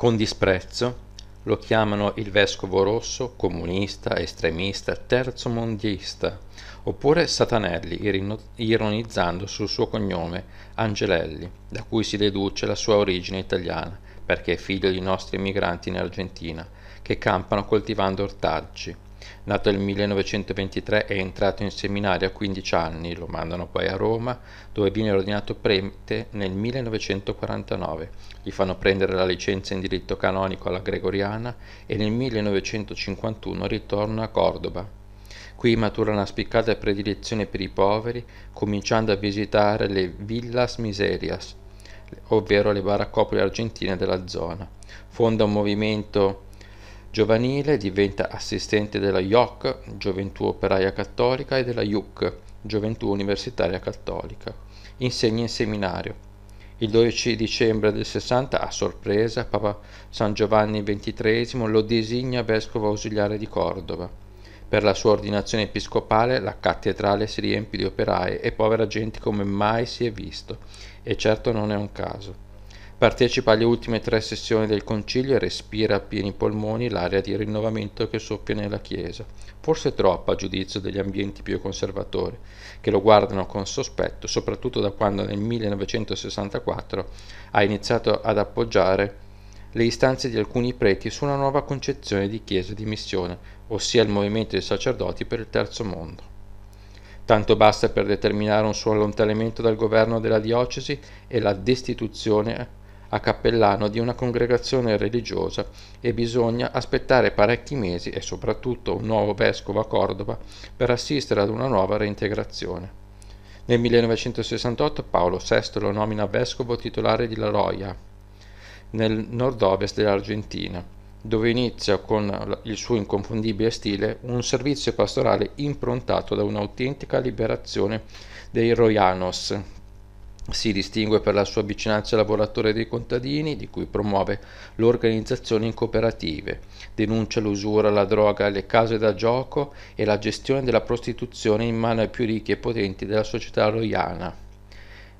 Con disprezzo lo chiamano il vescovo rosso, comunista, estremista, terzomondista, oppure Satanelli, ironizzando sul suo cognome Angelelli, da cui si deduce la sua origine italiana, perché è figlio di nostri emigranti in Argentina, che campano coltivando ortaggi. Nato nel 1923 è entrato in seminario a 15 anni, lo mandano poi a Roma, dove viene ordinato prete nel 1949. Gli fanno prendere la licenza in diritto canonico alla Gregoriana e nel 1951 ritorna a Cordoba. Qui matura una spiccata predilezione per i poveri, cominciando a visitare le Villas Miserias, ovvero le baraccopole argentine della zona. Fonda un movimento giovanile, diventa assistente della IOC, Gioventù Operaia Cattolica, e della IUC, Gioventù Universitaria Cattolica. Insegna in seminario. Il 12 dicembre del 60, a sorpresa, Papa San Giovanni XXIII lo designa vescovo ausiliare di Cordova. Per la sua ordinazione episcopale la cattedrale si riempie di operai e povera gente come mai si è visto, e certo non è un caso. Partecipa alle ultime tre sessioni del concilio e respira a pieni polmoni l'aria di rinnovamento che soffia nella Chiesa, forse troppa a giudizio degli ambienti più conservatori, che lo guardano con sospetto, soprattutto da quando nel 1964 ha iniziato ad appoggiare le istanze di alcuni preti su una nuova concezione di Chiesa e di missione, ossia il movimento dei sacerdoti per il terzo mondo. Tanto basta per determinare un suo allontanamento dal governo della diocesi e la destituzione a cappellano di una congregazione religiosa e bisogna aspettare parecchi mesi e soprattutto un nuovo vescovo a Cordova per assistere ad una nuova reintegrazione. Nel 1968 Paolo VI lo nomina vescovo titolare di La Roya, nel nord-ovest dell'Argentina, dove inizia con il suo inconfondibile stile un servizio pastorale improntato da un'autentica liberazione dei Royanos, si distingue per la sua vicinanza ai lavoratori e ai contadini, di cui promuove l'organizzazione in cooperative, denuncia l'usura, la droga, le case da gioco e la gestione della prostituzione in mano ai più ricchi e potenti della società roiana.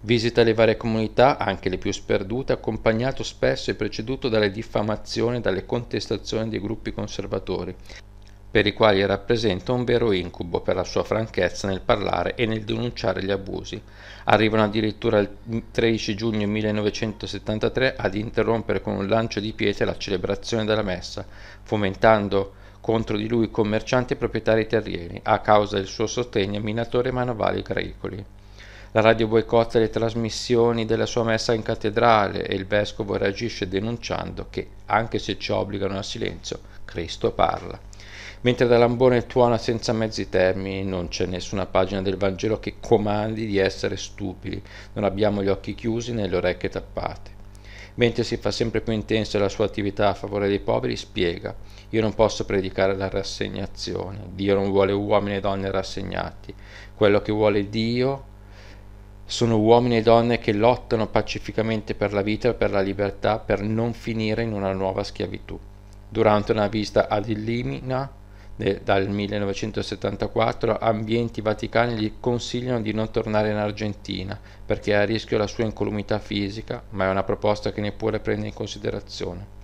Visita le varie comunità, anche le più sperdute, accompagnato spesso e preceduto dalle diffamazioni e dalle contestazioni dei gruppi conservatori, per i quali rappresenta un vero incubo per la sua franchezza nel parlare e nel denunciare gli abusi. Arrivano addirittura il 13 giugno 1973 ad interrompere con un lancio di pietre la celebrazione della messa, fomentando contro di lui commercianti e proprietari terrieri, a causa del suo sostegno a minatori e manovali greicoli. La radio boicotta le trasmissioni della sua messa in cattedrale e il vescovo reagisce denunciando che, anche se ci obbligano al silenzio, Cristo parla mentre da Lambone Tuona senza mezzi termini non c'è nessuna pagina del Vangelo che comandi di essere stupidi, non abbiamo gli occhi chiusi né le orecchie tappate. Mentre si fa sempre più intensa la sua attività a favore dei poveri, spiega, io non posso predicare la rassegnazione, Dio non vuole uomini e donne rassegnati, quello che vuole Dio sono uomini e donne che lottano pacificamente per la vita e per la libertà per non finire in una nuova schiavitù. Durante una visita ad Illimina de, dal 1974, ambienti vaticani gli consigliano di non tornare in Argentina perché è a rischio la sua incolumità fisica, ma è una proposta che neppure prende in considerazione.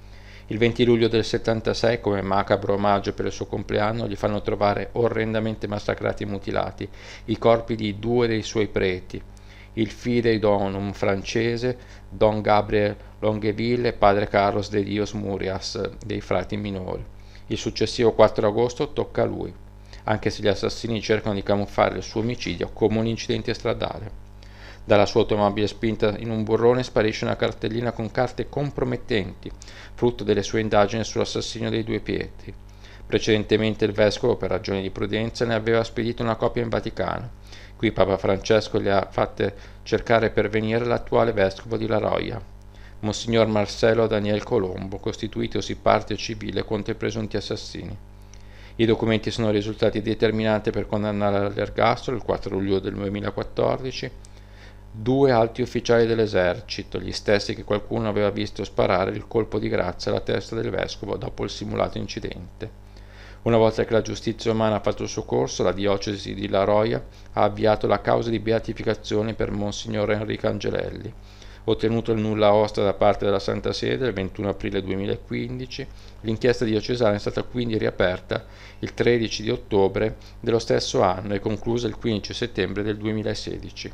Il 20 luglio del 76, come macabro omaggio per il suo compleanno, gli fanno trovare orrendamente massacrati e mutilati i corpi di due dei suoi preti, il fidei donum francese Don Gabriel Longueville e padre Carlos de Dios Murias dei frati minori. Il successivo 4 agosto tocca a lui, anche se gli assassini cercano di camuffare il suo omicidio come un incidente stradale. Dalla sua automobile spinta in un burrone sparisce una cartellina con carte compromettenti, frutto delle sue indagini sull'assassinio dei due Pietri. Precedentemente il vescovo, per ragioni di prudenza, ne aveva spedito una copia in Vaticano. Qui Papa Francesco le ha fatte cercare per venire l'attuale vescovo di La Roya. Monsignor Marcello Daniel Colombo, costituitosi parte civile contro i presunti assassini. I documenti sono risultati determinanti per condannare all'ergastolo il 4 luglio del 2014 due alti ufficiali dell'esercito, gli stessi che qualcuno aveva visto sparare il colpo di grazia alla testa del vescovo dopo il simulato incidente. Una volta che la giustizia umana ha fatto il suo corso, la diocesi di La Roya ha avviato la causa di beatificazione per Monsignor Enrico Angelelli, ottenuto il nulla osta da parte della Santa Sede il 21 aprile 2015, l'inchiesta diocesana è stata quindi riaperta il 13 di ottobre dello stesso anno e conclusa il 15 settembre del 2016.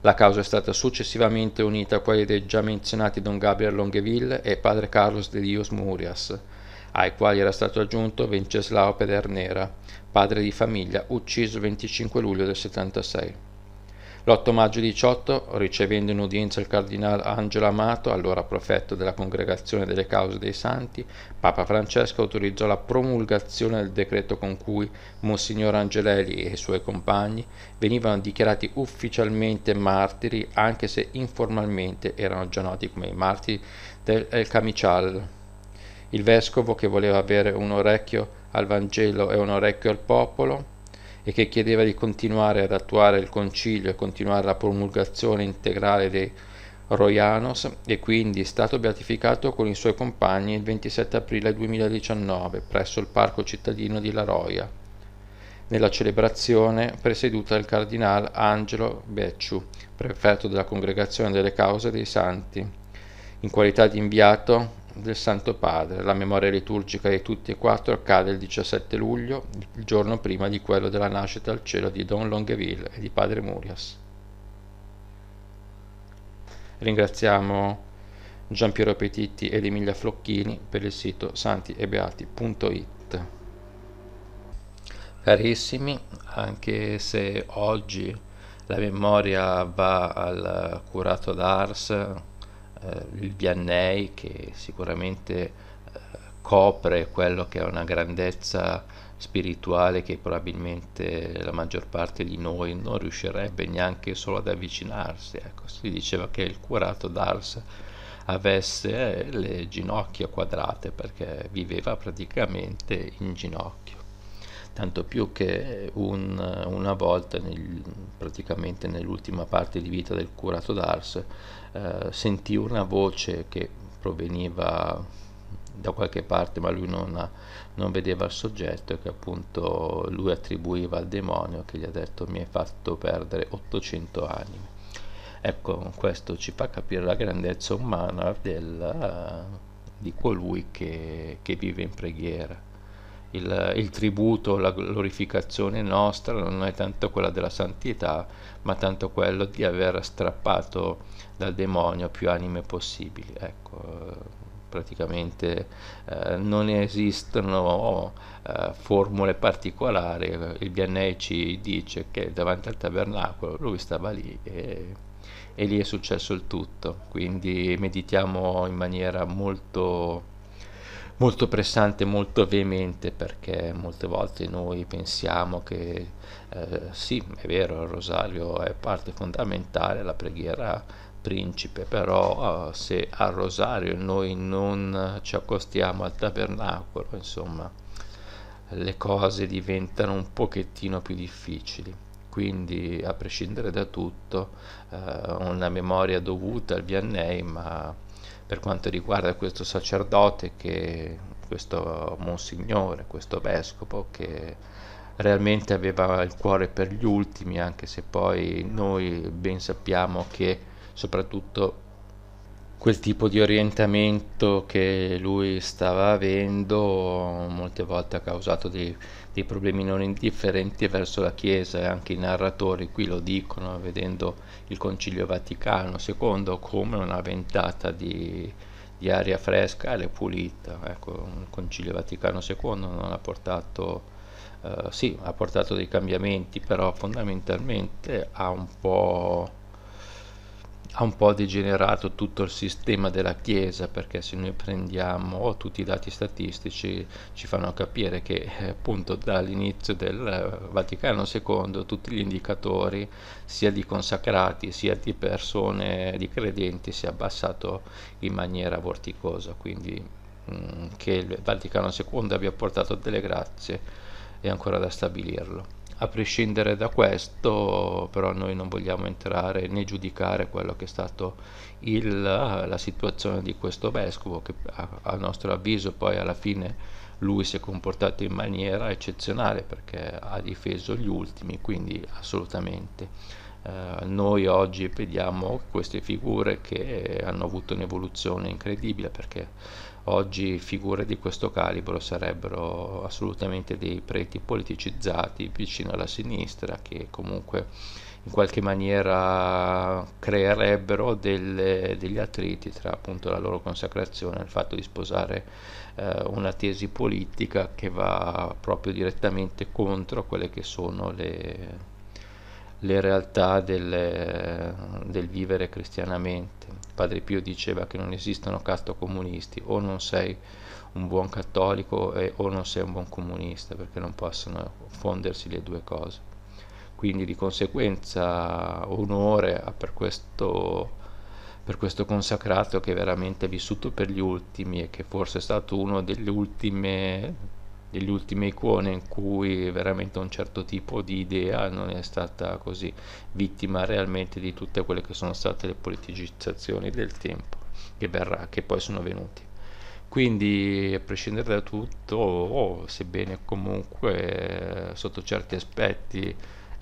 La causa è stata successivamente unita a quelli dei già menzionati Don Gabriel Longueville e padre Carlos de Dios Murias, ai quali era stato aggiunto Venceslao Pedernera, padre di famiglia, ucciso il 25 luglio del 76. L'8 maggio 18, ricevendo in udienza il cardinale Angelo Amato, allora prefetto della Congregazione delle Cause dei Santi, Papa Francesco autorizzò la promulgazione del decreto con cui Monsignor Angelelli e i suoi compagni venivano dichiarati ufficialmente martiri, anche se informalmente erano già noti come i martiri del El Il vescovo, che voleva avere un orecchio al Vangelo e un orecchio al popolo, e che chiedeva di continuare ad attuare il concilio e continuare la promulgazione integrale dei Royanos e quindi è stato beatificato con i suoi compagni il 27 aprile 2019 presso il Parco Cittadino di La Roya, nella celebrazione presieduta dal Cardinale Angelo Becciu, prefetto della Congregazione delle Cause dei Santi, in qualità di inviato del Santo Padre. La memoria liturgica di tutti e quattro accade il 17 luglio, il giorno prima di quello della nascita al cielo di Don Longueville e di Padre Murias. Ringraziamo Gian Piero Petitti ed Emilia Flocchini per il sito santiebeati.it. Carissimi, anche se oggi la memoria va al curato d'Ars, eh, il DNA che sicuramente eh, copre quello che è una grandezza spirituale che probabilmente la maggior parte di noi non riuscirebbe neanche solo ad avvicinarsi. Ecco, si diceva che il curato d'Ars avesse eh, le ginocchia quadrate perché viveva praticamente in ginocchio tanto più che un, una volta, nel, praticamente nell'ultima parte di vita del curato d'Ars, eh, sentì una voce che proveniva da qualche parte, ma lui non, ha, non vedeva il soggetto, che appunto lui attribuiva al demonio che gli ha detto mi hai fatto perdere 800 anime. Ecco, questo ci fa capire la grandezza umana del, di colui che, che vive in preghiera il, il tributo, la glorificazione nostra non è tanto quella della santità, ma tanto quello di aver strappato dal demonio più anime possibili. Ecco, praticamente eh, non esistono eh, formule particolari, il BNE ci dice che davanti al tabernacolo lui stava lì e, e lì è successo il tutto, quindi meditiamo in maniera molto molto pressante, molto veemente, perché molte volte noi pensiamo che eh, sì, è vero, il rosario è parte fondamentale, la preghiera principe, però eh, se al rosario noi non ci accostiamo al tabernacolo, insomma, le cose diventano un pochettino più difficili quindi a prescindere da tutto eh, una memoria dovuta al Vianney ma per quanto riguarda questo sacerdote, che, questo monsignore, questo vescovo che realmente aveva il cuore per gli ultimi, anche se poi noi ben sappiamo che soprattutto quel tipo di orientamento che lui stava avendo molte volte ha causato dei dei problemi non indifferenti verso la Chiesa e anche i narratori qui lo dicono vedendo il Concilio Vaticano II come una ventata di, di aria fresca e pulita. Ecco, il Concilio Vaticano II non ha portato Uh, sì, ha portato dei cambiamenti, però fondamentalmente ha un po' ha un po' degenerato tutto il sistema della Chiesa, perché se noi prendiamo tutti i dati statistici ci fanno capire che eh, appunto dall'inizio del eh, Vaticano II tutti gli indicatori sia di consacrati sia di persone, di credenti, si è abbassato in maniera vorticosa, quindi mh, mm, che il Vaticano II abbia portato delle grazie è ancora da stabilirlo. A prescindere da questo, però noi non vogliamo entrare né giudicare quello che è stato il, la situazione di questo vescovo che a, a nostro avviso poi alla fine lui si è comportato in maniera eccezionale perché ha difeso gli ultimi, quindi assolutamente eh, noi oggi vediamo queste figure che eh, hanno avuto un'evoluzione incredibile perché oggi figure di questo calibro sarebbero assolutamente dei preti politicizzati vicino alla sinistra che comunque in qualche maniera creerebbero delle, degli attriti tra appunto la loro consacrazione e il fatto di sposare eh, una tesi politica che va proprio direttamente contro quelle che sono le le realtà del, del vivere cristianamente. Padre Pio diceva che non esistono casto comunisti, o non sei un buon cattolico e, o non sei un buon comunista, perché non possono fondersi le due cose. Quindi di conseguenza onore per questo, per questo consacrato che veramente è vissuto per gli ultimi e che forse è stato uno delle ultime degli ultimi icone in cui veramente un certo tipo di idea non è stata così vittima realmente di tutte quelle che sono state le politicizzazioni del tempo che, verrà, che poi sono venuti. Quindi a prescindere da tutto, oh, sebbene comunque eh, sotto certi aspetti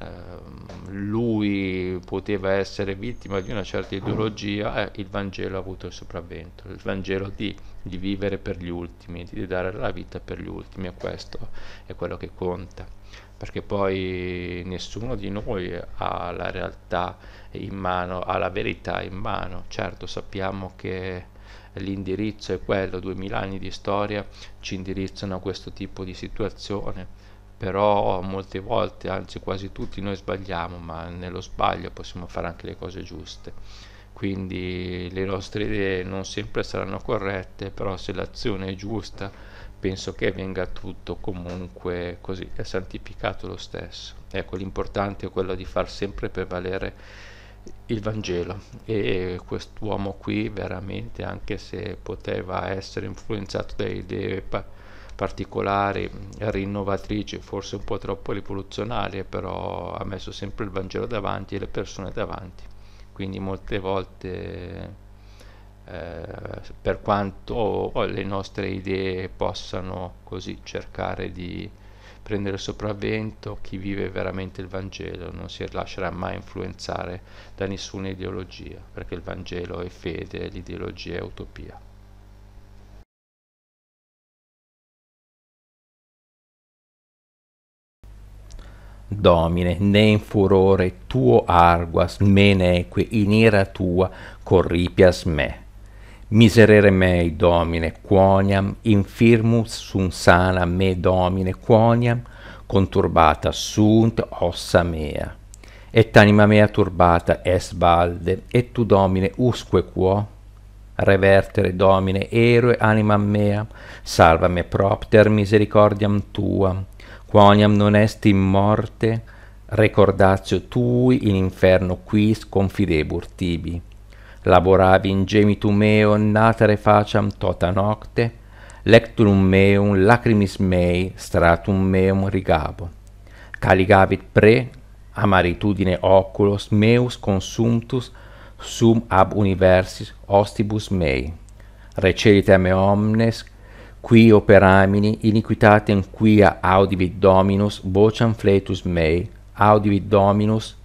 Ehm, lui poteva essere vittima di una certa ideologia, il Vangelo ha avuto il sopravvento, il Vangelo di, di, vivere per gli ultimi, di dare la vita per gli ultimi, e questo è quello che conta, perché poi nessuno di noi ha la realtà in mano, ha la verità in mano, certo sappiamo che l'indirizzo è quello, 2000 anni di storia ci indirizzano a questo tipo di situazione, però molte volte, anzi quasi tutti noi sbagliamo, ma nello sbaglio possiamo fare anche le cose giuste. Quindi le nostre idee non sempre saranno corrette, però se l'azione è giusta, penso che venga tutto comunque così, è santificato lo stesso. Ecco, l'importante è quello di far sempre prevalere il Vangelo e quest'uomo qui veramente anche se poteva essere influenzato da idee particolare, rinnovatrice, forse un po' troppo rivoluzionaria, però ha messo sempre il Vangelo davanti e le persone davanti. Quindi molte volte, eh, per quanto le nostre idee possano così cercare di prendere sopravvento, chi vive veramente il Vangelo non si lascerà mai influenzare da nessuna ideologia, perché il Vangelo è fede, l'ideologia è utopia. Domine, ne in furore tuo arguas, neque in ira tua corripias me. Miserere mei, Domine, quoniam, infirmus sun sana me, Domine, quoniam, conturbata sunt ossa mea. Et anima mea turbata es valde, et tu, Domine, usque quo? Revertere, Domine, eroe animam mea, salva me propter misericordiam tuam, quoniam non est in morte, recordatio tui in inferno quis confidebur tibi. Laboravi in gemitu meo natere faciam tota nocte, lectulum meum lacrimis mei stratum meum rigabo. Caligavit pre amaritudine oculos meus consumtus sum ab universis ostibus mei. Recelite a me omnes qui operamini iniquitatem quia audivit dominus vocem fletus mei audivit dominus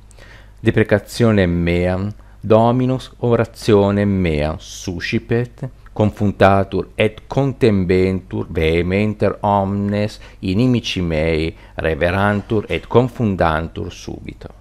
deprecatione meam dominus oratione mea suscipet confuntatur et contembentur vehementer omnes inimici mei reverantur et confundantur subito